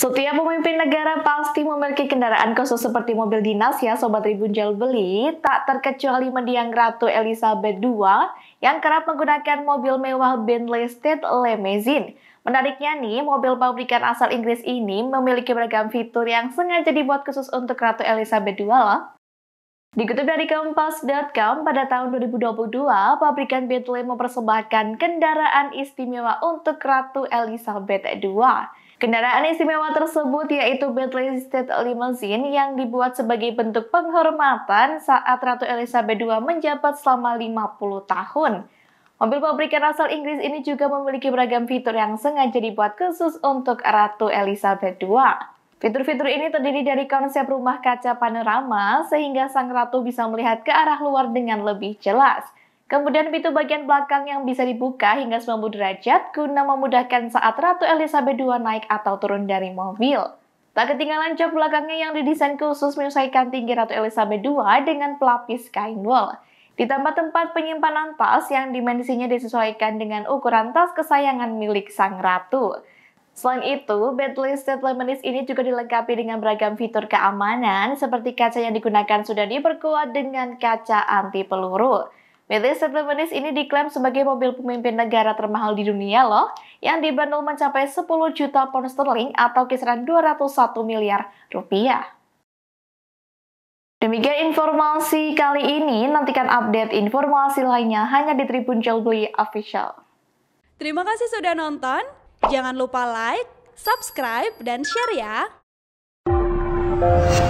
Setiap pemimpin negara pasti memiliki kendaraan khusus seperti mobil dinas ya Sobat Tribun Jalbeli Beli, tak terkecuali mendiang Ratu Elizabeth II yang kerap menggunakan mobil mewah Bentley State Limousine. Menariknya nih, mobil pabrikan asal Inggris ini memiliki beragam fitur yang sengaja dibuat khusus untuk Ratu Elizabeth II loh. Dikutip dari Kompas.com, pada tahun 2022, pabrikan Bentley mempersembahkan kendaraan istimewa untuk Ratu Elizabeth II. Kendaraan istimewa tersebut yaitu Bentley State Limousine yang dibuat sebagai bentuk penghormatan saat Ratu Elizabeth II menjabat selama 50 tahun. Mobil pabrikan asal Inggris ini juga memiliki beragam fitur yang sengaja dibuat khusus untuk Ratu Elizabeth II. Fitur-fitur ini terdiri dari konsep rumah kaca panorama sehingga sang ratu bisa melihat ke arah luar dengan lebih jelas – Kemudian pintu bagian belakang yang bisa dibuka hingga 90 derajat guna memudahkan saat Ratu Elizabeth II naik atau turun dari mobil. Tak ketinggalan jok belakangnya yang didesain khusus menyesuaikan tinggi Ratu Elizabeth II dengan pelapis kain wool. Ditambah tempat penyimpanan tas yang dimensinya disesuaikan dengan ukuran tas kesayangan milik sang ratu. Selain itu, Bentley State Lemonade ini juga dilengkapi dengan beragam fitur keamanan seperti kaca yang digunakan sudah diperkuat dengan kaca anti peluru. PT Steplemenis ini diklaim sebagai mobil pemimpin negara termahal di dunia loh, yang dibanderol mencapai 10 juta pound sterling atau kisaran 201 miliar rupiah. Demikian informasi kali ini, nantikan update informasi lainnya hanya di Tribun Jelbeli Official. Terima kasih sudah nonton, jangan lupa like, subscribe, dan share ya!